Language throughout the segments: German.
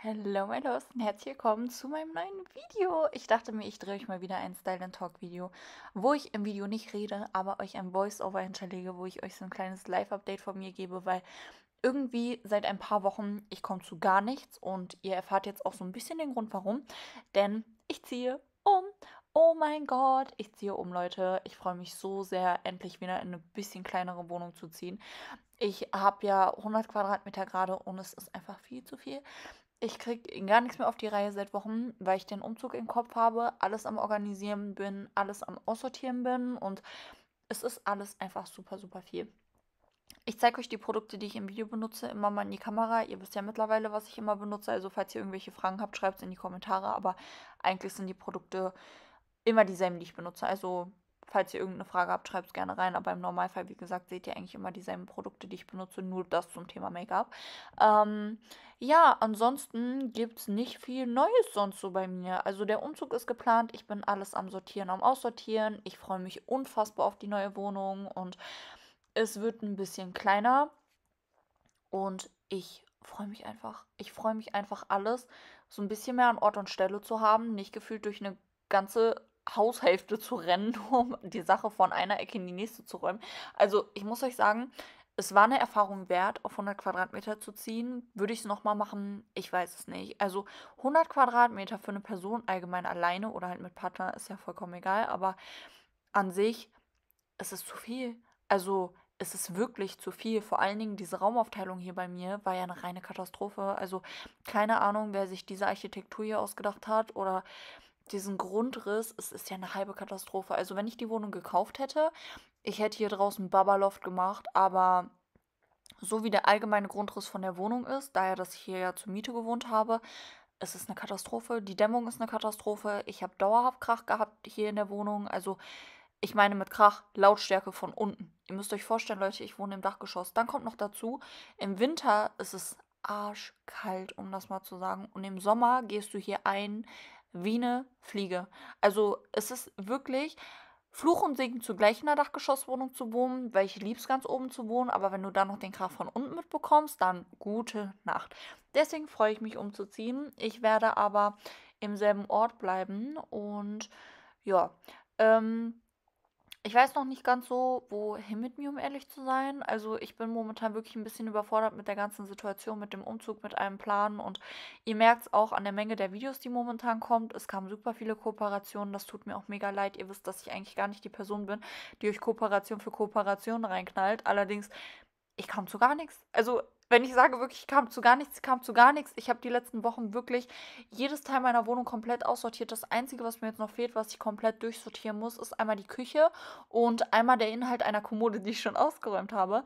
Hallo meine Lieben, herzlich willkommen zu meinem neuen Video. Ich dachte mir, ich drehe euch mal wieder ein Style and Talk Video, wo ich im Video nicht rede, aber euch ein Voice-Over hinterlege, wo ich euch so ein kleines Live-Update von mir gebe, weil irgendwie seit ein paar Wochen ich komme zu gar nichts und ihr erfahrt jetzt auch so ein bisschen den Grund warum, denn ich ziehe um. Oh mein Gott, ich ziehe um, Leute. Ich freue mich so sehr, endlich wieder in eine bisschen kleinere Wohnung zu ziehen. Ich habe ja 100 Quadratmeter gerade und es ist einfach viel zu viel ich kriege gar nichts mehr auf die Reihe seit Wochen, weil ich den Umzug im Kopf habe, alles am Organisieren bin, alles am Aussortieren bin und es ist alles einfach super, super viel. Ich zeige euch die Produkte, die ich im Video benutze, immer mal in die Kamera. Ihr wisst ja mittlerweile, was ich immer benutze. Also falls ihr irgendwelche Fragen habt, schreibt es in die Kommentare. Aber eigentlich sind die Produkte immer dieselben, die ich benutze. Also Falls ihr irgendeine Frage habt, schreibt es gerne rein. Aber im Normalfall, wie gesagt, seht ihr eigentlich immer dieselben Produkte, die ich benutze. Nur das zum Thema Make-up. Ähm, ja, ansonsten gibt es nicht viel Neues sonst so bei mir. Also der Umzug ist geplant. Ich bin alles am Sortieren, am Aussortieren. Ich freue mich unfassbar auf die neue Wohnung. Und es wird ein bisschen kleiner. Und ich freue mich einfach. Ich freue mich einfach alles so ein bisschen mehr an Ort und Stelle zu haben. Nicht gefühlt durch eine ganze Haushälfte zu rennen, um die Sache von einer Ecke in die nächste zu räumen. Also ich muss euch sagen, es war eine Erfahrung wert, auf 100 Quadratmeter zu ziehen. Würde ich es nochmal machen? Ich weiß es nicht. Also 100 Quadratmeter für eine Person allgemein alleine oder halt mit Partner ist ja vollkommen egal. Aber an sich, es ist zu viel. Also es ist wirklich zu viel. Vor allen Dingen diese Raumaufteilung hier bei mir war ja eine reine Katastrophe. Also keine Ahnung, wer sich diese Architektur hier ausgedacht hat oder diesen Grundriss, es ist ja eine halbe Katastrophe. Also wenn ich die Wohnung gekauft hätte, ich hätte hier draußen Babaloft gemacht, aber so wie der allgemeine Grundriss von der Wohnung ist, daher, dass ich hier ja zur Miete gewohnt habe, es ist eine Katastrophe. Die Dämmung ist eine Katastrophe. Ich habe dauerhaft Krach gehabt hier in der Wohnung. Also ich meine mit Krach Lautstärke von unten. Ihr müsst euch vorstellen, Leute, ich wohne im Dachgeschoss. Dann kommt noch dazu, im Winter ist es arschkalt, um das mal zu sagen. Und im Sommer gehst du hier ein, wie eine Fliege. Also es ist wirklich Fluch und Segen zugleich in der Dachgeschosswohnung zu wohnen, weil ich liebe es ganz oben zu wohnen, aber wenn du dann noch den Kraft von unten mitbekommst, dann gute Nacht. Deswegen freue ich mich umzuziehen. Ich werde aber im selben Ort bleiben und ja, ähm, ich weiß noch nicht ganz so, wohin mit mir, um ehrlich zu sein. Also ich bin momentan wirklich ein bisschen überfordert mit der ganzen Situation, mit dem Umzug, mit einem Plan. Und ihr merkt es auch an der Menge der Videos, die momentan kommt. Es kamen super viele Kooperationen. Das tut mir auch mega leid. Ihr wisst, dass ich eigentlich gar nicht die Person bin, die euch Kooperation für Kooperation reinknallt. Allerdings, ich kam zu gar nichts. Also wenn ich sage wirklich, kam zu gar nichts, kam zu gar nichts. Ich habe die letzten Wochen wirklich jedes Teil meiner Wohnung komplett aussortiert. Das Einzige, was mir jetzt noch fehlt, was ich komplett durchsortieren muss, ist einmal die Küche und einmal der Inhalt einer Kommode, die ich schon ausgeräumt habe.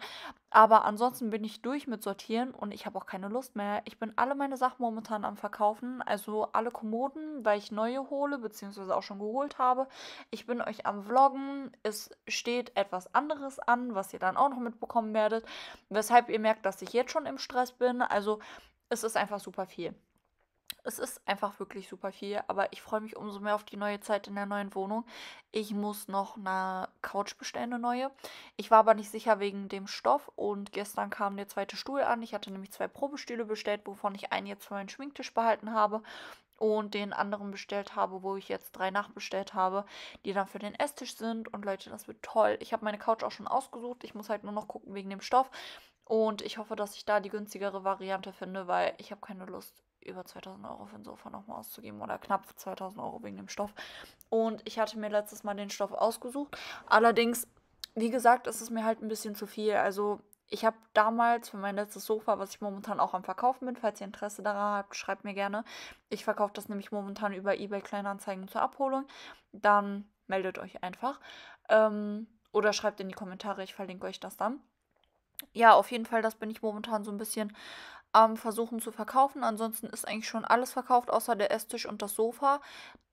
Aber ansonsten bin ich durch mit Sortieren und ich habe auch keine Lust mehr. Ich bin alle meine Sachen momentan am Verkaufen, also alle Kommoden, weil ich neue hole, beziehungsweise auch schon geholt habe. Ich bin euch am Vloggen. Es steht etwas anderes an, was ihr dann auch noch mitbekommen werdet. Weshalb ihr merkt, dass ich jetzt schon im Stress bin. Also es ist einfach super viel. Es ist einfach wirklich super viel, aber ich freue mich umso mehr auf die neue Zeit in der neuen Wohnung. Ich muss noch eine Couch bestellen, eine neue. Ich war aber nicht sicher wegen dem Stoff und gestern kam der zweite Stuhl an. Ich hatte nämlich zwei Probestühle bestellt, wovon ich einen jetzt für meinen Schminktisch behalten habe und den anderen bestellt habe, wo ich jetzt drei nachbestellt habe, die dann für den Esstisch sind. Und Leute, das wird toll. Ich habe meine Couch auch schon ausgesucht. Ich muss halt nur noch gucken wegen dem Stoff. Und ich hoffe, dass ich da die günstigere Variante finde, weil ich habe keine Lust, über 2000 Euro für ein Sofa nochmal auszugeben oder knapp 2000 Euro wegen dem Stoff. Und ich hatte mir letztes Mal den Stoff ausgesucht. Allerdings, wie gesagt, ist es mir halt ein bisschen zu viel. Also ich habe damals für mein letztes Sofa, was ich momentan auch am Verkaufen bin, falls ihr Interesse daran habt, schreibt mir gerne. Ich verkaufe das nämlich momentan über eBay Kleinanzeigen zur Abholung. Dann meldet euch einfach. Ähm, oder schreibt in die Kommentare, ich verlinke euch das dann. Ja, auf jeden Fall, das bin ich momentan so ein bisschen am Versuchen zu verkaufen. Ansonsten ist eigentlich schon alles verkauft, außer der Esstisch und das Sofa.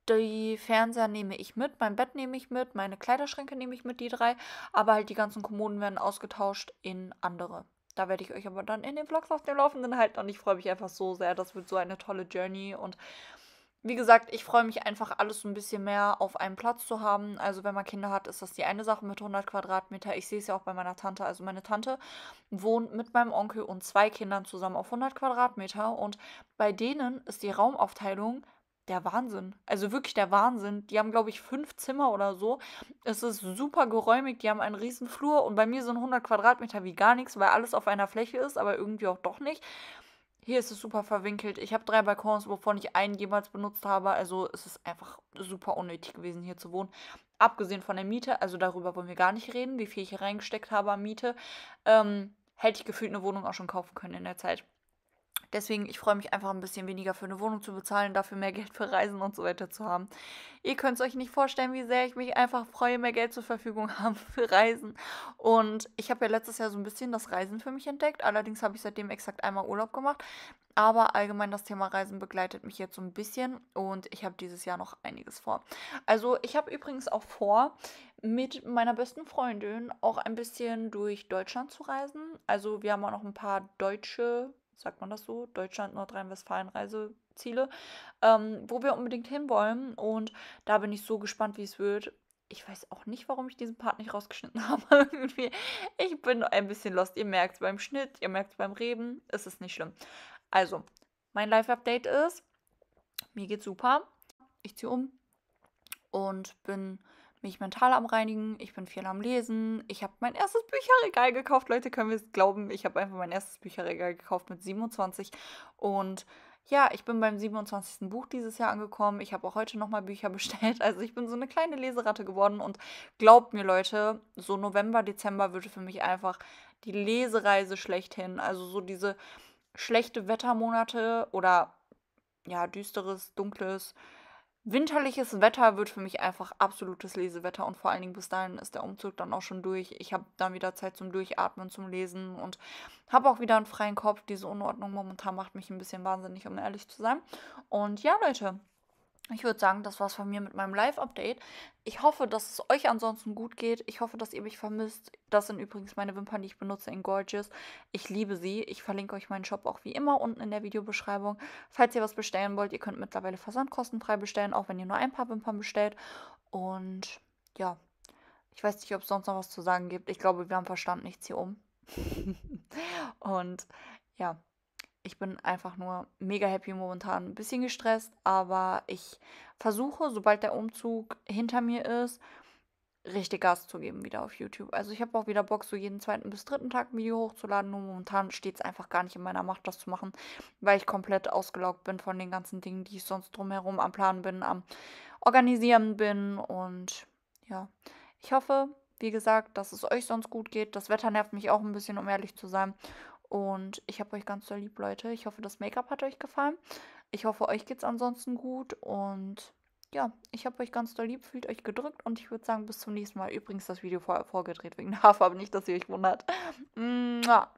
Die Fernseher nehme ich mit, mein Bett nehme ich mit, meine Kleiderschränke nehme ich mit, die drei. Aber halt die ganzen Kommoden werden ausgetauscht in andere. Da werde ich euch aber dann in den Vlogs auf dem Laufenden halten und ich freue mich einfach so sehr. Das wird so eine tolle Journey und wie gesagt, ich freue mich einfach, alles so ein bisschen mehr auf einem Platz zu haben. Also, wenn man Kinder hat, ist das die eine Sache mit 100 Quadratmeter. Ich sehe es ja auch bei meiner Tante. Also, meine Tante wohnt mit meinem Onkel und zwei Kindern zusammen auf 100 Quadratmeter. Und bei denen ist die Raumaufteilung der Wahnsinn. Also wirklich der Wahnsinn. Die haben, glaube ich, fünf Zimmer oder so. Es ist super geräumig. Die haben einen riesen Flur. Und bei mir sind 100 Quadratmeter wie gar nichts, weil alles auf einer Fläche ist, aber irgendwie auch doch nicht. Hier ist es super verwinkelt. Ich habe drei Balkons, wovon ich einen jemals benutzt habe. Also es ist einfach super unnötig gewesen, hier zu wohnen. Abgesehen von der Miete, also darüber wollen wir gar nicht reden, wie viel ich hier reingesteckt habe an Miete, ähm, hätte ich gefühlt eine Wohnung auch schon kaufen können in der Zeit. Deswegen, ich freue mich einfach ein bisschen weniger für eine Wohnung zu bezahlen, dafür mehr Geld für Reisen und so weiter zu haben. Ihr könnt es euch nicht vorstellen, wie sehr ich mich einfach freue, mehr Geld zur Verfügung haben für Reisen. Und ich habe ja letztes Jahr so ein bisschen das Reisen für mich entdeckt. Allerdings habe ich seitdem exakt einmal Urlaub gemacht. Aber allgemein das Thema Reisen begleitet mich jetzt so ein bisschen und ich habe dieses Jahr noch einiges vor. Also ich habe übrigens auch vor, mit meiner besten Freundin auch ein bisschen durch Deutschland zu reisen. Also wir haben auch noch ein paar deutsche sagt man das so, Deutschland, Nordrhein-Westfalen Reiseziele, ähm, wo wir unbedingt hinwollen. Und da bin ich so gespannt, wie es wird. Ich weiß auch nicht, warum ich diesen Part nicht rausgeschnitten habe. ich bin ein bisschen lost. Ihr merkt es beim Schnitt, ihr merkt es beim Reden. Es ist nicht schlimm. Also, mein Live-Update ist, mir geht's super. Ich ziehe um und bin mich mental am Reinigen, ich bin viel am Lesen, ich habe mein erstes Bücherregal gekauft. Leute, können wir es glauben? Ich habe einfach mein erstes Bücherregal gekauft mit 27 und ja, ich bin beim 27. Buch dieses Jahr angekommen. Ich habe auch heute nochmal Bücher bestellt. Also ich bin so eine kleine Leseratte geworden und glaubt mir, Leute, so November, Dezember würde für mich einfach die Lesereise schlechthin. Also so diese schlechte Wettermonate oder ja, düsteres, dunkles, winterliches Wetter wird für mich einfach absolutes Lesewetter und vor allen Dingen bis dahin ist der Umzug dann auch schon durch. Ich habe dann wieder Zeit zum Durchatmen, zum Lesen und habe auch wieder einen freien Kopf. Diese Unordnung momentan macht mich ein bisschen wahnsinnig, um ehrlich zu sein. Und ja, Leute, ich würde sagen, das war's von mir mit meinem Live-Update. Ich hoffe, dass es euch ansonsten gut geht. Ich hoffe, dass ihr mich vermisst. Das sind übrigens meine Wimpern, die ich benutze in Gorgeous. Ich liebe sie. Ich verlinke euch meinen Shop auch wie immer unten in der Videobeschreibung. Falls ihr was bestellen wollt, ihr könnt mittlerweile versandkostenfrei bestellen, auch wenn ihr nur ein paar Wimpern bestellt. Und ja, ich weiß nicht, ob es sonst noch was zu sagen gibt. Ich glaube, wir haben verstanden, nichts hier um. Und ja, ich bin einfach nur mega happy momentan. Ein bisschen gestresst, aber ich versuche, sobald der Umzug hinter mir ist, richtig Gas zu geben wieder auf YouTube. Also ich habe auch wieder Bock, so jeden zweiten bis dritten Tag ein Video hochzuladen. Nur momentan steht es einfach gar nicht in meiner Macht, das zu machen, weil ich komplett ausgelaugt bin von den ganzen Dingen, die ich sonst drumherum am Planen bin, am Organisieren bin. Und ja, ich hoffe, wie gesagt, dass es euch sonst gut geht. Das Wetter nervt mich auch ein bisschen, um ehrlich zu sein. Und ich habe euch ganz doll lieb, Leute. Ich hoffe, das Make-up hat euch gefallen. Ich hoffe, euch geht es ansonsten gut. Und ja, ich habe euch ganz doll lieb, fühlt euch gedrückt. Und ich würde sagen, bis zum nächsten Mal. Übrigens, das Video vorher vorgedreht wegen der Haarfarbe, nicht, dass ihr euch wundert. Mua.